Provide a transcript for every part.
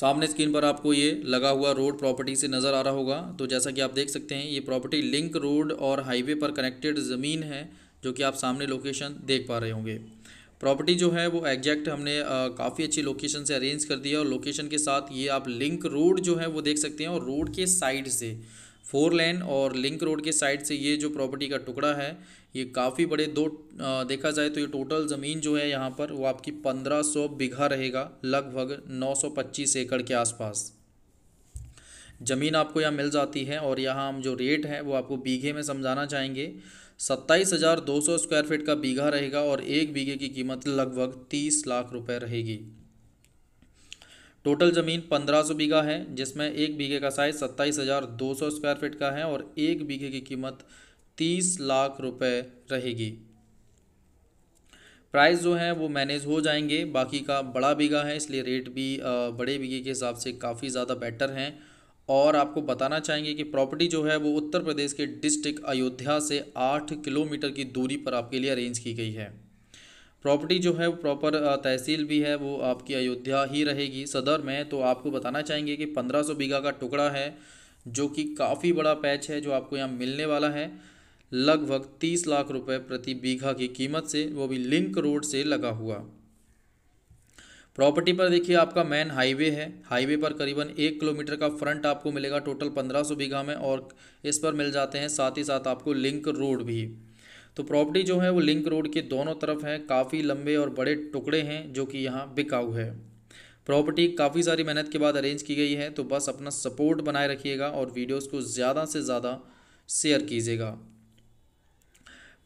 सामने स्क्रीन पर आपको ये लगा हुआ रोड प्रॉपर्टी से नज़र आ रहा होगा तो जैसा कि आप देख सकते हैं ये प्रॉपर्टी लिंक रोड और हाईवे पर कनेक्टेड ज़मीन है जो कि आप सामने लोकेशन देख पा रहे होंगे प्रॉपर्टी जो है वो एग्जैक्ट हमने काफ़ी अच्छी लोकेशन से अरेंज कर दिया और लोकेशन के साथ ये आप लिंक रोड जो है वो देख सकते हैं और रोड के साइड से फोर लेन और लिंक रोड के साइड से ये जो प्रॉपर्टी का टुकड़ा है ये काफ़ी बड़े दो आ, देखा जाए तो ये टोटल ज़मीन जो है यहाँ पर वो आपकी पंद्रह सौ बीघा रहेगा लगभग नौ सौ पच्चीस एकड़ के आसपास ज़मीन आपको यहाँ मिल जाती है और यहाँ हम जो रेट है वो आपको बीघे में समझाना चाहेंगे सत्ताईस हज़ार दो सौ स्क्वायर फीट का बीघा रहेगा और एक बीघे की कीमत लगभग तीस लाख रुपये रहेगी टोटल ज़मीन 1500 बीघा है जिसमें एक बीघे का साइज सत्ताईस हज़ार दो सौ स्क्वायर फीट का है और एक बीघे की कीमत 30 लाख रुपए रहेगी प्राइस जो है वो मैनेज हो जाएंगे बाकी का बड़ा बीघा है इसलिए रेट भी बड़े बीघे के हिसाब से काफ़ी ज़्यादा बेटर हैं और आपको बताना चाहेंगे कि प्रॉपर्टी जो है वो उत्तर प्रदेश के डिस्ट्रिक्ट अयोध्या से आठ किलोमीटर की दूरी पर आपके लिए अरेंज की गई है प्रॉपर्टी जो है प्रॉपर तहसील भी है वो आपकी अयोध्या ही रहेगी सदर में तो आपको बताना चाहेंगे कि 1500 बीघा का टुकड़ा है जो कि काफ़ी बड़ा पैच है जो आपको यहाँ मिलने वाला है लगभग 30 लाख रुपए प्रति बीघा की कीमत से वो भी लिंक रोड से लगा हुआ प्रॉपर्टी पर देखिए आपका मेन हाईवे है हाईवे पर करीबन एक किलोमीटर का फ्रंट आपको मिलेगा टोटल सौ बीघा में और इस पर मिल जाते हैं साथ ही साथ आपको लिंक रोड भी तो प्रॉपर्टी जो है वो लिंक रोड के दोनों तरफ है काफ़ी लंबे और बड़े टुकड़े हैं जो कि यहाँ बिकाऊ है प्रॉपर्टी काफ़ी सारी मेहनत के बाद अरेंज की गई है तो बस अपना सपोर्ट बनाए रखिएगा और वीडियोज़ को ज़्यादा से ज़्यादा शेयर कीजिएगा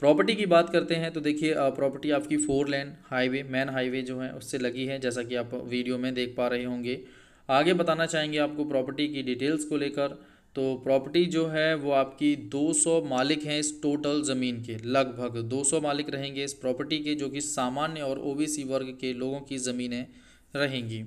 प्रॉपर्टी की बात करते हैं तो देखिए प्रॉपर्टी आपकी four lane highway main highway जो है उससे लगी है जैसा कि आप वीडियो में देख पा रहे होंगे आगे बताना चाहेंगे आपको प्रॉपर्टी की डिटेल्स को लेकर तो प्रॉपर्टी जो है वो आपकी 200 मालिक हैं इस टोटल ज़मीन के लगभग 200 मालिक रहेंगे इस प्रॉपर्टी के जो कि सामान्य और ओबीसी वर्ग के लोगों की ज़मीनें रहेंगी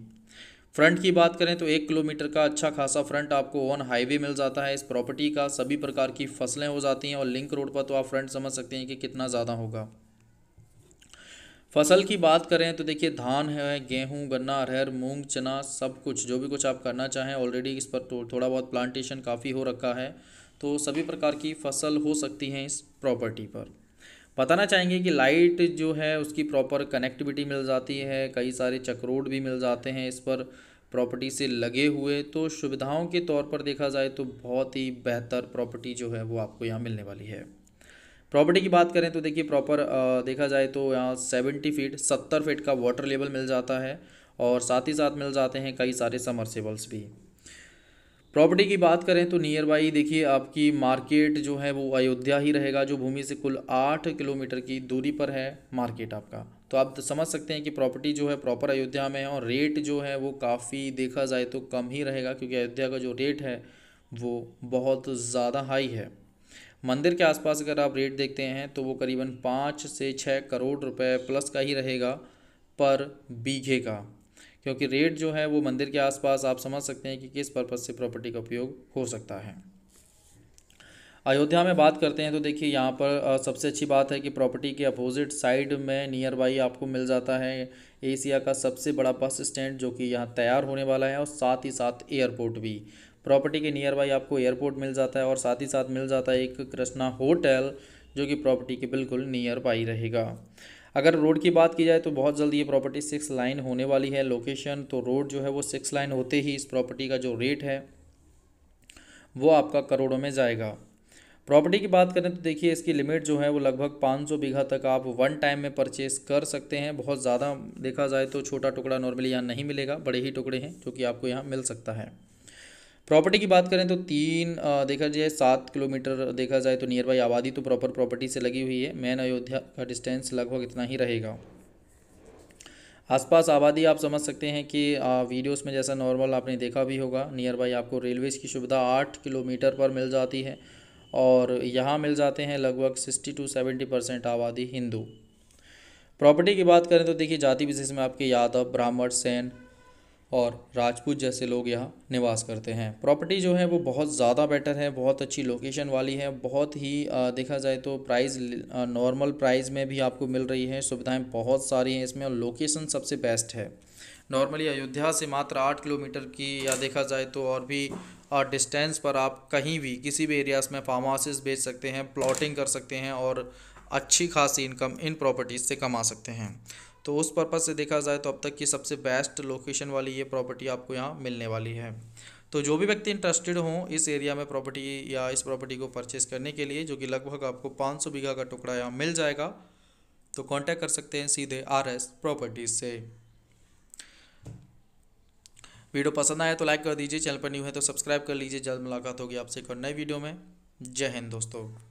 फ्रंट की बात करें तो एक किलोमीटर का अच्छा खासा फ्रंट आपको ऑन हाईवे मिल जाता है इस प्रॉपर्टी का सभी प्रकार की फसलें हो जाती हैं और लिंक रोड पर तो आप फ्रंट समझ सकते हैं कि कितना ज़्यादा होगा फसल की बात करें तो देखिए धान है गेहूं गन्ना अरहर मूंग चना सब कुछ जो भी कुछ आप करना चाहें ऑलरेडी इस पर तो थोड़ा बहुत प्लांटेशन काफ़ी हो रखा है तो सभी प्रकार की फसल हो सकती हैं इस प्रॉपर्टी पर बताना चाहेंगे कि लाइट जो है उसकी प्रॉपर कनेक्टिविटी मिल जाती है कई सारे चक्रोड भी मिल जाते हैं इस पर प्रॉपर्टी से लगे हुए तो सुविधाओं के तौर पर देखा जाए तो बहुत ही बेहतर प्रॉपर्टी जो है वो आपको यहाँ मिलने वाली है प्रॉपर्टी की बात करें तो देखिए प्रॉपर देखा जाए तो यहाँ सेवेंटी फीट सत्तर फीट का वाटर लेवल मिल जाता है और साथ ही साथ मिल जाते हैं कई सारे समरसेबल्स भी प्रॉपर्टी की बात करें तो नियर बाई देखिए आपकी मार्केट जो है वो अयोध्या ही रहेगा जो भूमि से कुल आठ किलोमीटर की दूरी पर है मार्केट आपका तो आप समझ सकते हैं कि प्रॉपर्टी जो है प्रॉपर अयोध्या में है और रेट जो है वो काफ़ी देखा जाए तो कम ही रहेगा क्योंकि अयोध्या का जो रेट है वो बहुत ज़्यादा हाई है मंदिर के आसपास अगर आप रेट देखते हैं तो वो करीबन पाँच से छः करोड़ रुपए प्लस का ही रहेगा पर बीघे का क्योंकि रेट जो है वो मंदिर के आसपास आप समझ सकते हैं कि किस पर्पज़ से प्रॉपर्टी का उपयोग हो सकता है अयोध्या में बात करते हैं तो देखिए यहाँ पर सबसे अच्छी बात है कि प्रॉपर्टी के अपोजिट साइड में नियर बाई आपको मिल जाता है एशिया का सबसे बड़ा बस स्टैंड जो कि यहाँ तैयार होने वाला है और साथ ही साथ एयरपोर्ट भी प्रॉपर्टी के नियर बाई आपको एयरपोर्ट मिल जाता है और साथ ही साथ मिल जाता है एक कृष्णा होटल जो कि प्रॉपर्टी के बिल्कुल नियर बाई रहेगा अगर रोड की बात की जाए तो बहुत जल्दी ये प्रॉपर्टी सिक्स लाइन होने वाली है लोकेशन तो रोड जो है वो सिक्स लाइन होते ही इस प्रॉपर्टी का जो रेट है वो आपका करोड़ों में जाएगा प्रॉपर्टी की बात करें तो देखिए इसकी लिमिट जो है वो लगभग 500 बीघा तक आप वन टाइम में परचेस कर सकते हैं बहुत ज़्यादा देखा जाए तो छोटा टुकड़ा नॉर्मली यहाँ नहीं मिलेगा बड़े ही टुकड़े हैं जो कि आपको यहाँ मिल सकता है प्रॉपर्टी की बात करें तो तीन देखा जाए सात किलोमीटर देखा जाए तो नियर बाई आबादी तो प्रॉपर प्रॉपर्टी से लगी हुई है मैन अयोध्या का डिस्टेंस लगभग इतना ही रहेगा आसपास आबादी आप समझ सकते हैं कि वीडियोस में जैसा नॉर्मल आपने देखा भी होगा नियर बाई आपको रेलवेज़ की सुविधा आठ किलोमीटर पर मिल जाती है और यहाँ मिल जाते हैं लगभग सिक्सटी टू सेवेंटी परसेंट आबादी हिंदू प्रॉपर्टी की बात करें तो देखिए जाति विशेष में आपके यादव ब्राह्मण सैन और राजपूत जैसे लोग यहाँ निवास करते हैं प्रॉपर्टी जो है वो बहुत ज़्यादा बेटर है बहुत अच्छी लोकेशन वाली है बहुत ही देखा जाए तो प्राइस नॉर्मल प्राइस में भी आपको मिल रही है सुविधाएं बहुत सारी हैं इसमें और लोकेशन सबसे बेस्ट है नॉर्मली अयोध्या से मात्र आठ किलोमीटर की या देखा जाए तो और भी डिस्टेंस पर आप कहीं भी किसी भी एरियाज़ में फार्म हाउसेस बेच सकते हैं प्लॉटिंग कर सकते हैं और अच्छी खासी इनकम इन प्रॉपर्टीज़ से कमा सकते हैं तो उस पर्पज़ से देखा जाए तो अब तक की सबसे बेस्ट लोकेशन वाली ये प्रॉपर्टी आपको यहाँ मिलने वाली है तो जो भी व्यक्ति इंटरेस्टेड हों इस एरिया में प्रॉपर्टी या इस प्रॉपर्टी को परचेज़ करने के लिए जो कि लगभग आपको 500 बीघा का टुकड़ा यहाँ मिल जाएगा तो कांटेक्ट कर सकते हैं सीधे आर एस प्रॉपर्टीज़ से वीडियो पसंद आया तो लाइक कर दीजिए चैनल पर न्यू है तो सब्सक्राइब कर लीजिए जल्द मुलाकात होगी आपसे एक और नए वीडियो में जय हिंद दोस्तों